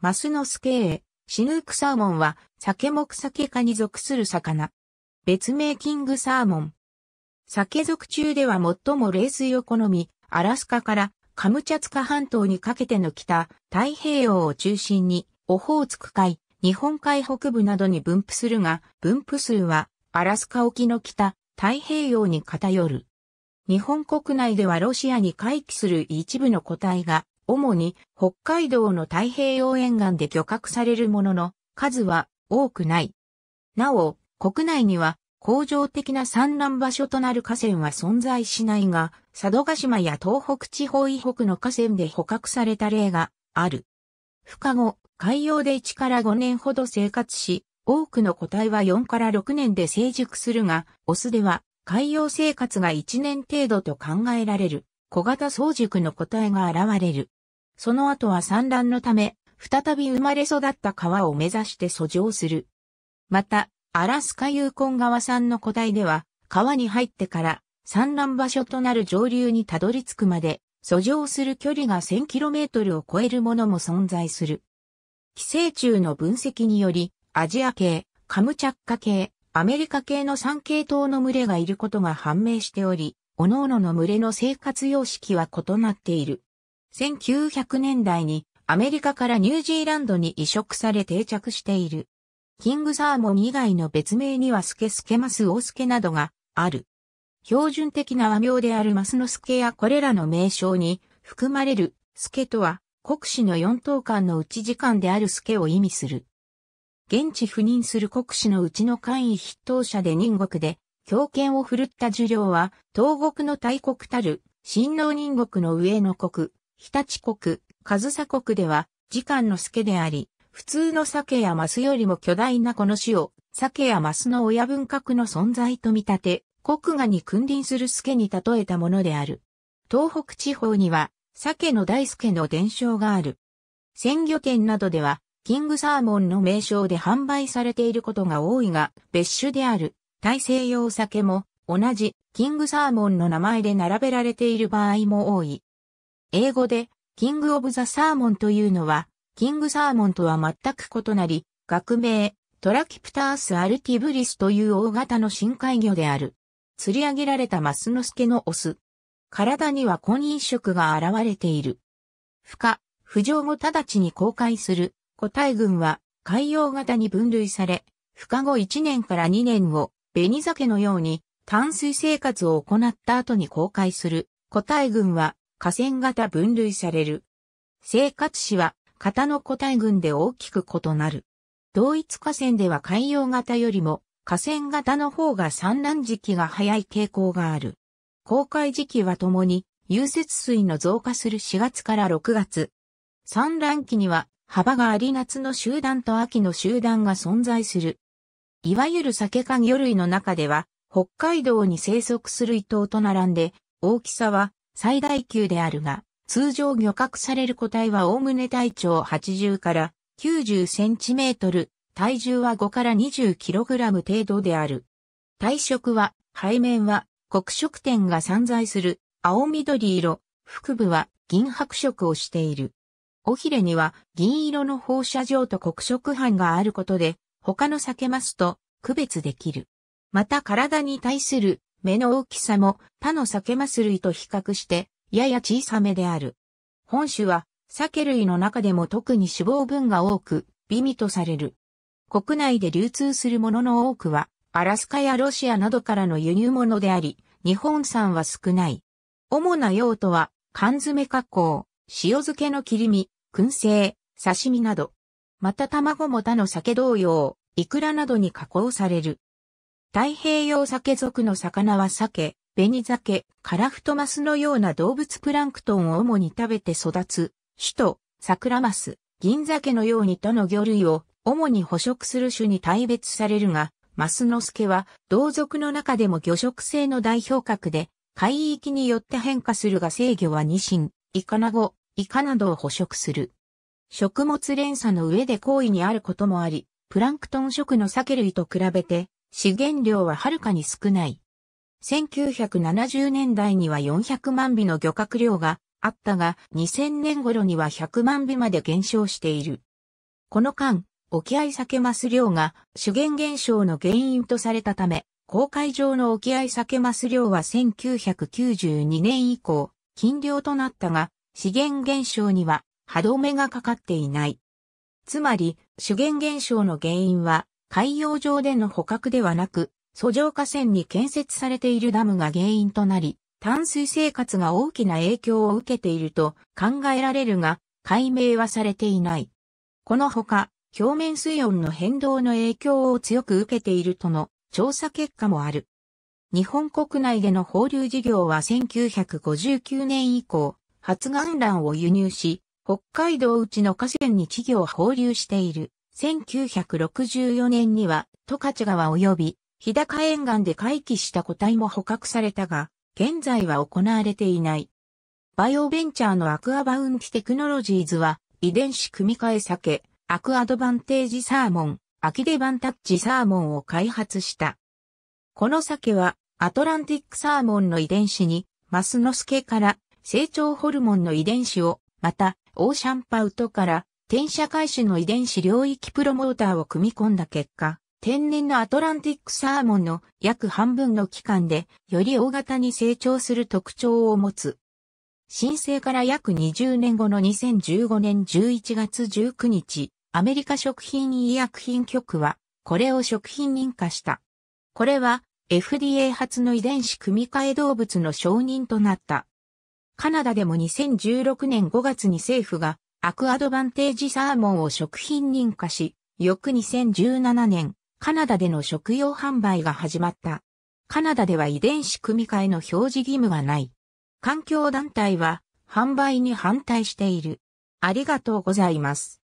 マスノスケー、シヌークサーモンは、酒目酒科に属する魚。別名キングサーモン。酒属中では最も冷水を好み、アラスカからカムチャツカ半島にかけての北、太平洋を中心に、オホーツク海、日本海北部などに分布するが、分布数は、アラスカ沖の北、太平洋に偏る。日本国内ではロシアに回帰する一部の個体が主に北海道の太平洋沿岸で漁獲されるものの数は多くない。なお、国内には工場的な産卵場所となる河川は存在しないが、佐渡島や東北地方以北の河川で捕獲された例がある。孵化後、海洋で1から5年ほど生活し、多くの個体は4から6年で成熟するが、オスでは海洋生活が1年程度と考えられる小型早熟の個体が現れる。その後は産卵のため、再び生まれ育った川を目指して遡上する。また、アラスカ有根川産の個体では、川に入ってから産卵場所となる上流にたどり着くまで、遡上する距離が 1000km を超えるものも存在する。寄生虫の分析により、アジア系、カムチャッカ系、アメリカ系の3系統の群れがいることが判明しており、各々の群れの生活様式は異なっている。1900年代にアメリカからニュージーランドに移植され定着している。キングサーモン以外の別名にはスケスケマスオスケなどがある。標準的な和名であるマスノスケやこれらの名称に含まれるスケとは国史の4等間の内時間であるスケを意味する。現地赴任する国史のうちの官位筆頭者で人国で、強権を振るった受領は、東国の大国たる、新農人国の上の国、日立国、上佐国では、時間の助であり、普通の鮭やマスよりも巨大なこの種を、鮭やマスの親分格の存在と見立て、国画に君臨する助に例えたものである。東北地方には、鮭の大助の伝承がある。鮮魚店などでは、キングサーモンの名称で販売されていることが多いが、別種である、大西洋酒も、同じ、キングサーモンの名前で並べられている場合も多い。英語で、キング・オブ・ザ・サーモンというのは、キング・サーモンとは全く異なり、学名、トラキプタース・アルティブリスという大型の深海魚である。釣り上げられたマスノスケのオス。体には婚姻色が現れている。孵化、浮上後直ちに公開する個体群は海洋型に分類され、孵化後1年から2年を紅ケのように淡水生活を行った後に公開する個体群は河川型分類される。生活史は型の個体群で大きく異なる。同一河川では海洋型よりも河川型の方が産卵時期が早い傾向がある。公開時期はともに、融雪水の増加する4月から6月。産卵期には幅があり夏の集団と秋の集団が存在する。いわゆる酒か魚類の中では、北海道に生息する伊藤と並んで、大きさは最大級であるが、通常漁獲される個体は概ね体長80から90センチメートル、体重は5から20キログラム程度である。体色は、背面は黒色点が散在する青緑色、腹部は銀白色をしている。尾ひれには銀色の放射状と黒色斑があることで、他の避けますと区別できる。また体に対する目の大きさも他の酒ケマス類と比較してやや小さめである。本種は酒類の中でも特に脂肪分が多く美味とされる。国内で流通するものの多くはアラスカやロシアなどからの輸入物であり、日本産は少ない。主な用途は缶詰加工、塩漬けの切り身、燻製、刺身など。また卵も他の酒同様、イクラなどに加工される。太平洋酒属の魚は鮭、紅酒、カラフトマスのような動物プランクトンを主に食べて育つ、種と、桜マス、銀鮭のように他の魚類を主に捕食する種に大別されるが、マスノスケは同族の中でも魚食性の代表格で、海域によって変化するが制魚はニシン、イカナゴ、イカなどを捕食する。食物連鎖の上で行為にあることもあり、プランクトン食の鮭類と比べて資源量ははるかに少ない。1970年代には400万尾の漁獲量があったが、2000年頃には100万尾まで減少している。この間、沖合酒マス量が資源減少の原因とされたため、公海上の沖合酒マス量は1992年以降、禁漁となったが、資源減少には歯止めがかかっていない。つまり、資源減少の原因は海洋上での捕獲ではなく、遡上河川に建設されているダムが原因となり、淡水生活が大きな影響を受けていると考えられるが、解明はされていない。このほか、表面水温の変動の影響を強く受けているとの調査結果もある。日本国内での放流事業は1959年以降、発岩卵を輸入し、北海道内の河川に稚魚を放流している。1964年には、十勝川及び、日高沿岸で回帰した個体も捕獲されたが、現在は行われていない。バイオベンチャーのアクアバウンティテクノロジーズは、遺伝子組み換え酒、アクアドバンテージサーモン、アキデバンタッチサーモンを開発した。この酒は、アトランティックサーモンの遺伝子に、マスノスケから成長ホルモンの遺伝子を、また、オーシャンパウトから転写開始の遺伝子領域プロモーターを組み込んだ結果、天然のアトランティックサーモンの約半分の期間でより大型に成長する特徴を持つ。申請から約20年後の2015年11月19日、アメリカ食品医薬品局は、これを食品認可した。これは、FDA 発の遺伝子組み換え動物の承認となった。カナダでも2016年5月に政府がアクアドバンテージサーモンを食品認可し、翌2017年、カナダでの食用販売が始まった。カナダでは遺伝子組み換えの表示義務がない。環境団体は販売に反対している。ありがとうございます。